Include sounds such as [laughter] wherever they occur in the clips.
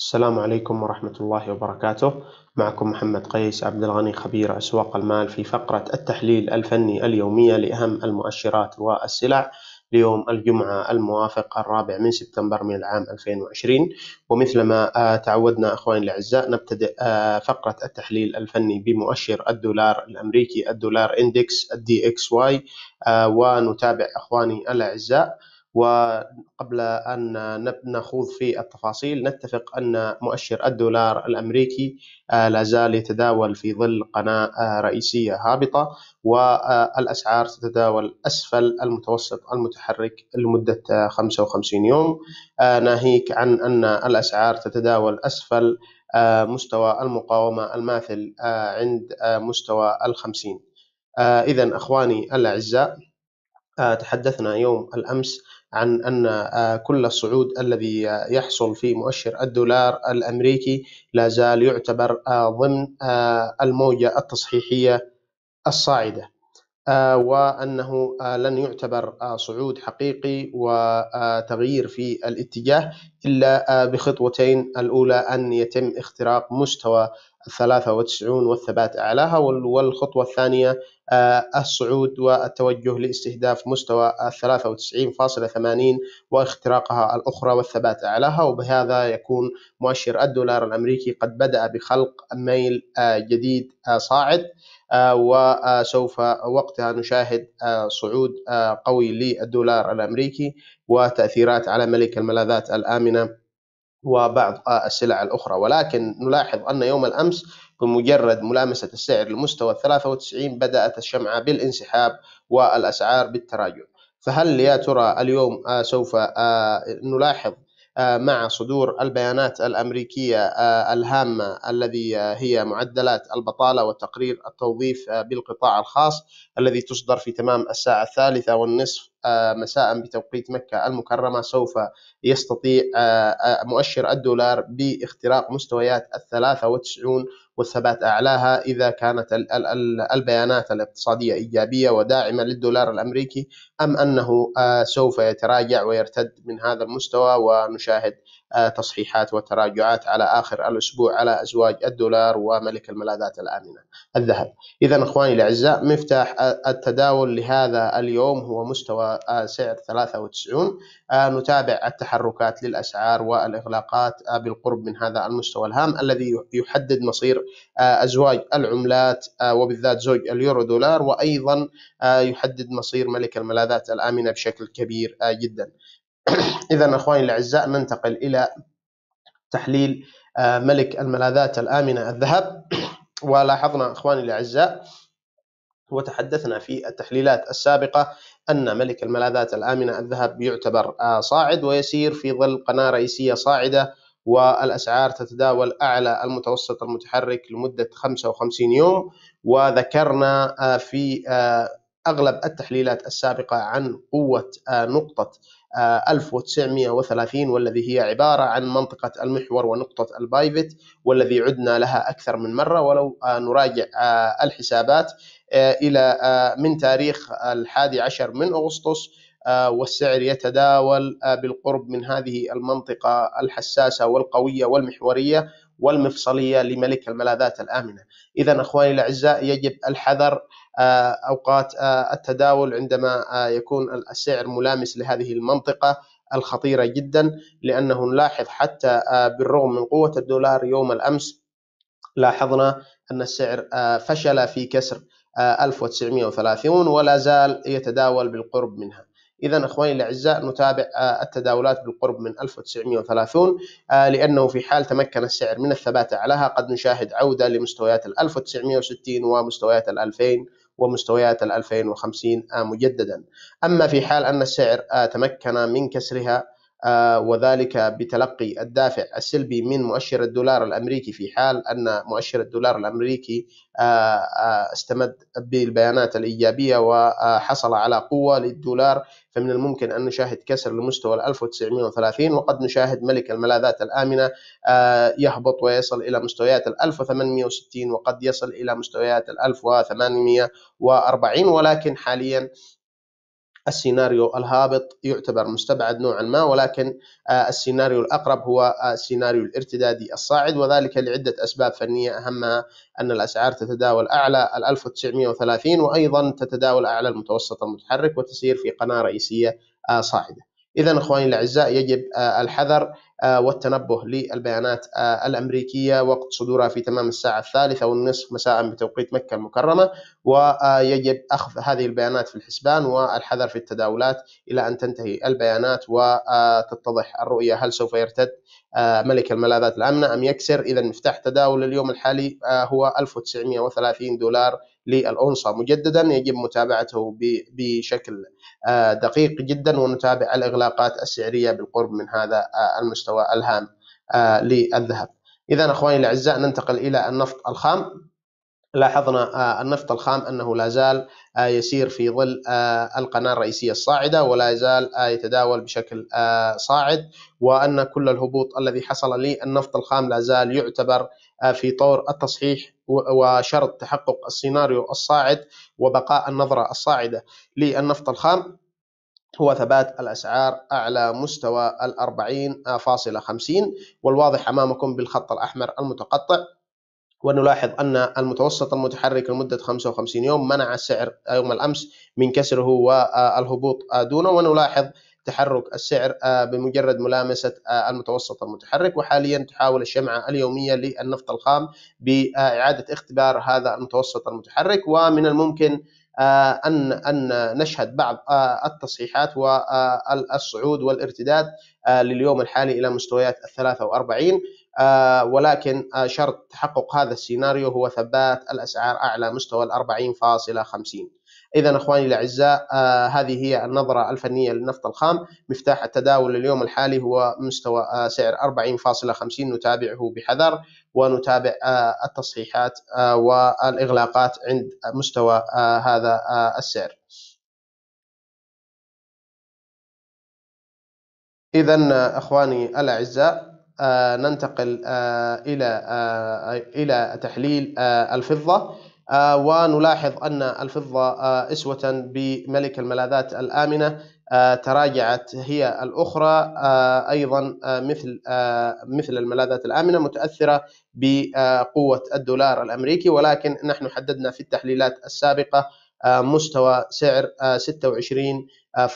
السلام عليكم ورحمة الله وبركاته معكم محمد قيس عبد الغني خبير أسواق المال في فقرة التحليل الفني اليومية لأهم المؤشرات والسلع ليوم الجمعة الموافق الرابع من سبتمبر من العام 2020 ومثلما آه، تعودنا أخواني الأعزاء نبتدئ آه، فقرة التحليل الفني بمؤشر الدولار الأمريكي الدولار إندكس الدي إكس واي آه، ونتابع أخواني الأعزاء وقبل ان نخوض في التفاصيل نتفق ان مؤشر الدولار الامريكي آه، لا زال يتداول في ظل قناه آه، رئيسيه هابطه والاسعار آه، تتداول اسفل المتوسط المتحرك لمده 55 يوم ناهيك عن ان الاسعار تتداول اسفل مستوى المقاومه الماثل عند مستوى الخمسين اذا اخواني الاعزاء تحدثنا يوم الامس عن أن آه، كل الصعود الذي يحصل في مؤشر الدولار الأمريكي لا زال يعتبر آه، ضمن آه، الموجة التصحيحية الصاعدة وأنه لن يعتبر صعود حقيقي وتغيير في الاتجاه إلا بخطوتين الأولى أن يتم اختراق مستوى 93 والثبات أعلاها والخطوة الثانية آه، الصعود والتوجه لاستهداف مستوى 93.80 واختراقها الأخرى والثبات أعلاها وبهذا يكون مؤشر الدولار الأمريكي قد بدأ بخلق ميل آه، جديد آه، صاعد وسوف وقتها نشاهد صعود قوي للدولار الأمريكي وتأثيرات على ملك الملاذات الآمنة وبعض السلع الأخرى ولكن نلاحظ أن يوم الأمس بمجرد ملامسة السعر لمستوى 93 بدأت الشمعة بالانسحاب والأسعار بالتراجع فهل يا ترى اليوم آه، سوف آه، نلاحظ آه، مع صدور البيانات الأمريكية الهامة الذي هي معدلات البطالة وتقرير التوظيف بالقطاع الخاص الذي تصدر في تمام الساعة الثالثة والنصف آه، مساء بتوقيت مكة المكرمة سوف يستطيع آه، آه، مؤشر الدولار باختراق مستويات الثلاثة وتسعون والثبات أعلاها إذا كانت البيانات الاقتصادية إيجابية وداعمة للدولار الأمريكي أم أنه سوف يتراجع ويرتد من هذا المستوى ونشاهد تصحيحات وتراجعات على آخر الأسبوع على أزواج الدولار وملك الملاذات الآمنة الذهب إذا إخواني الأعزاء مفتاح التداول لهذا اليوم هو مستوى سعر 93 آه، نتابع التحركات للأسعار والإغلاقات آه، بالقرب من هذا المستوى الهام الذي يحدد مصير آه، أزواج العملات وبالذات زوج اليورو دولار وأيضا يحدد مصير ملك الملاذات الآمنة بشكل كبير جدا [coughs] إذا أخواني الأعزاء ننتقل إلى تحليل آه، ملك الملاذات الآمنة الذهب [coughs] ولاحظنا إخواني الأعزاء وتحدثنا في التحليلات السابقة أن ملك الملاذات الآمنة الذهب يعتبر آه، صاعد ويسير في ظل قناة رئيسية صاعدة والأسعار تتداول أعلى المتوسط المتحرك لمدة 55 يوم وذكرنا آه، في أغلب التحليلات السابقة عن قوة نقطة 1930 آه، والذي هي عبارة عن منطقة المحور ونقطة البايفت والذي عدنا لها أكثر من مرة ولو آه، نراجع آه، الحسابات إلى من تاريخ الحادي عشر من أغسطس والسعر يتداول بالقرب من هذه المنطقة الحساسة والقوية والمحورية والمفصلية لملك الملاذات الآمنة إذا أخواني الأعزاء يجب الحذر آه، اوقات آه، التداول عندما آه، يكون السعر ملامس لهذه المنطقه الخطيره جدا لانه نلاحظ حتى بالرغم من قوه الدولار يوم الامس لاحظنا ان السعر فشل في كسر 1930 ولا زال يتداول بالقرب منها إذا أخواني الأعزاء نتابع التداولات بالقرب من 1930 لأنه في حال تمكن السعر من الثبات عليها قد نشاهد عودة لمستويات ال 1960 ومستويات ال 2000 ومستويات ال 2050 آه، مجددا أما في حال أن السعر آه، تمكن من كسرها آه، وذلك بتلقي الدافع السلبي من مؤشر الدولار الامريكي في حال ان مؤشر الدولار الامريكي آه، آه، استمد بالبيانات الايجابيه وحصل على قوه للدولار فمن الممكن ان نشاهد كسر لمستوى 1930 وقد نشاهد ملك الملاذات الامنه يهبط ويصل الى مستويات 1860 وقد يصل الى مستويات 1840 ولكن حاليا السيناريو الهابط يعتبر مستبعد نوعا ما ولكن آه، السيناريو الأقرب هو آه، السيناريو الارتدادي الصاعد وذلك لعدة أسباب فنية أهمها أن الأسعار تتداول أعلى ال 1930 وأيضا تتداول أعلى المتوسط المتحرك وتسير في قناة رئيسية آه، صاعدة إذا إخواني الأعزاء يجب الحذر آه، والتنبه للبيانات آه، الأمريكية وقت صدورها في تمام الساعة الثالثة والنصف مساء بتوقيت مكة المكرمة ويجب أخذ هذه البيانات في الحسبان والحذر في التداولات إلى أن تنتهي البيانات وتتضح الرؤية هل سوف يرتد آه، ملك الملاذات الآمنة أم يكسر إذا مفتاح تداول اليوم الحالي هو 1930 دولار للأونصة مجددا يجب متابعته بشكل دقيق جدا ونتابع الإغلاقات السعرية بالقرب من هذا المستوى مستوى الهام آه، للذهب إذا أخواني الأعزاء ننتقل إلى النفط الخام لاحظنا آه، النفط الخام أنه لا زال آه، يسير في ظل القناة الرئيسية الصاعدة ولا يزال يتداول بشكل صاعد وأن كل الهبوط الذي حصل للنفط الخام لا زال يعتبر في طور التصحيح وشرط تحقق السيناريو الصاعد وبقاء النظرة الصاعدة للنفط الخام هو ثبات الأسعار أعلى مستوى الأربعين فاصلة خمسين والواضح أمامكم بالخط الأحمر المتقطع ونلاحظ أن المتوسط المتحرك لمدة 55 يوم منع السعر يوم الأمس من كسره والهبوط دونه ونلاحظ تحرك السعر بمجرد ملامسة المتوسط المتحرك وحاليا تحاول الشمعة اليومية للنفط الخام بإعادة اختبار هذا المتوسط المتحرك ومن الممكن آه، ان ان نشهد بعض آه، التصحيحات والصعود آه، والارتداد لليوم الحالي الى مستويات ال 43 ولكن شرط تحقق هذا السيناريو هو ثبات الاسعار اعلى مستوى ال 40.50 إذا أخواني الأعزاء آه هذه هي النظرة الفنية للنفط الخام مفتاح التداول اليوم الحالي هو مستوى آه سعر 40.50 نتابعه بحذر ونتابع آه التصحيحات آه والإغلاقات عند مستوى آه هذا آه السعر إذا آه، أخواني الأعزاء آه ننتقل آه إلى آه إلى تحليل آه، الفضة آه، ونلاحظ أن الفضة آه، أسوة بملك الملاذات الآمنة آه، تراجعت هي الأخرى أيضا مثل مثل الملاذات الآمنة متأثرة بقوة الدولار الأمريكي ولكن نحن حددنا في التحليلات السابقة مستوى سعر 26.400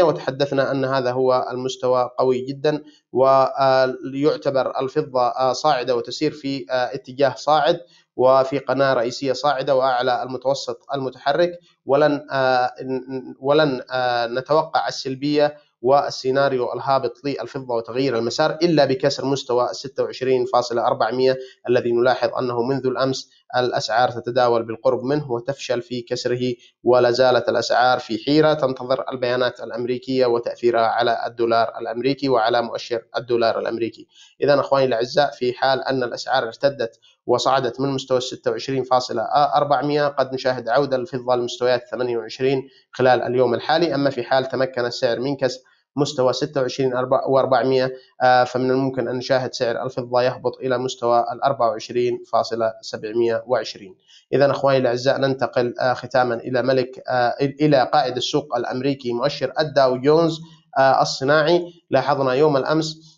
وتحدثنا أن هذا هو المستوى قوي جدا ويعتبر الفضة صاعدة وتسير في اتجاه صاعد وفي قناه رئيسيه صاعده واعلى المتوسط المتحرك ولن آه، ولن آه، نتوقع السلبيه والسيناريو الهابط للفضه وتغيير المسار الا بكسر مستوى 26.400 الذي نلاحظ انه منذ الامس الأسعار تتداول بالقرب منه وتفشل في كسره ولا زالت الأسعار في حيرة تنتظر البيانات الأمريكية وتأثيرها على الدولار الأمريكي وعلى مؤشر الدولار الأمريكي إذا أخواني الأعزاء في حال أن الأسعار ارتدت وصعدت من مستوى 26.400 قد نشاهد عودة الفضة لمستويات 28 خلال اليوم الحالي أما في حال تمكن السعر من كسر مستوى 26400 آه، فمن الممكن أن نشاهد سعر الفضة يهبط إلى مستوى ال 24720 إذا أخواني الأعزاء ننتقل آه، ختاما إلى ملك آه، إلى قائد السوق الأمريكي مؤشر الداو جونز الصناعي لاحظنا يوم الأمس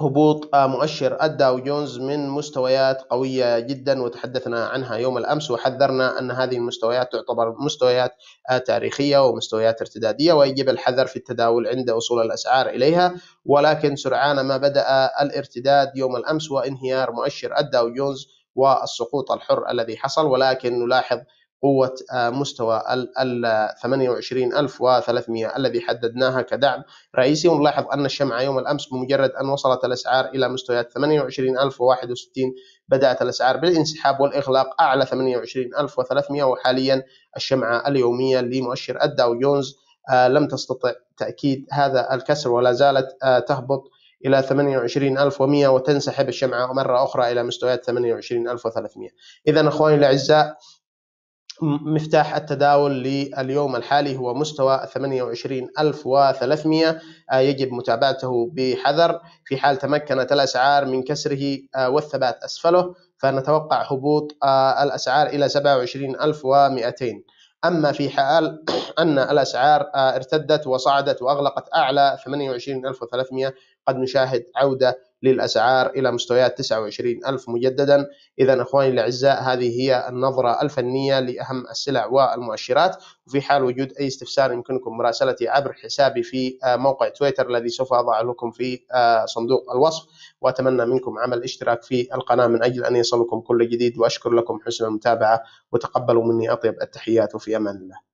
هبوط آه، مؤشر الداو جونز من مستويات قوية جدا وتحدثنا عنها يوم الأمس وحذرنا أن هذه المستويات تعتبر مستويات آه، تاريخية ومستويات ارتدادية ويجب الحذر في التداول عند وصول الأسعار إليها ولكن سرعان ما بدأ الارتداد يوم الأمس وانهيار مؤشر الداو جونز والسقوط الحر الذي حصل ولكن نلاحظ قوة آه، مستوى ال 28300 الذي حددناها كدعم رئيسي ونلاحظ أن الشمعة يوم الأمس بمجرد أن وصلت الأسعار إلى مستويات 28061 بدأت الأسعار بالانسحاب والإغلاق أعلى 28300 وحاليا الشمعة اليومية لمؤشر الداو جونز آه، لم تستطع تأكيد هذا الكسر ولا زالت آه، تهبط إلى 28100 وتنسحب الشمعة مرة أخرى إلى مستويات 28300 إذا أخواني الأعزاء مفتاح التداول لليوم الحالي هو مستوى 28300 آه، يجب متابعته بحذر في حال تمكنت الأسعار من كسره آه، والثبات أسفله فنتوقع هبوط آه، الأسعار إلى 27200 أما في حال [coughs] أن الأسعار ارتدت وصعدت وأغلقت أعلى 28300 قد نشاهد عودة للأسعار إلى مستويات 29 ألف مجددا إذا أخواني الأعزاء هذه هي النظرة الفنية لأهم السلع والمؤشرات وفي حال وجود أي استفسار يمكنكم مراسلتي عبر حسابي في آه، موقع تويتر الذي سوف أضع لكم في آه، صندوق الوصف وأتمنى منكم عمل اشتراك في القناة من أجل أن يصلكم كل جديد وأشكر لكم حسن المتابعة وتقبلوا مني أطيب التحيات وفي أمان الله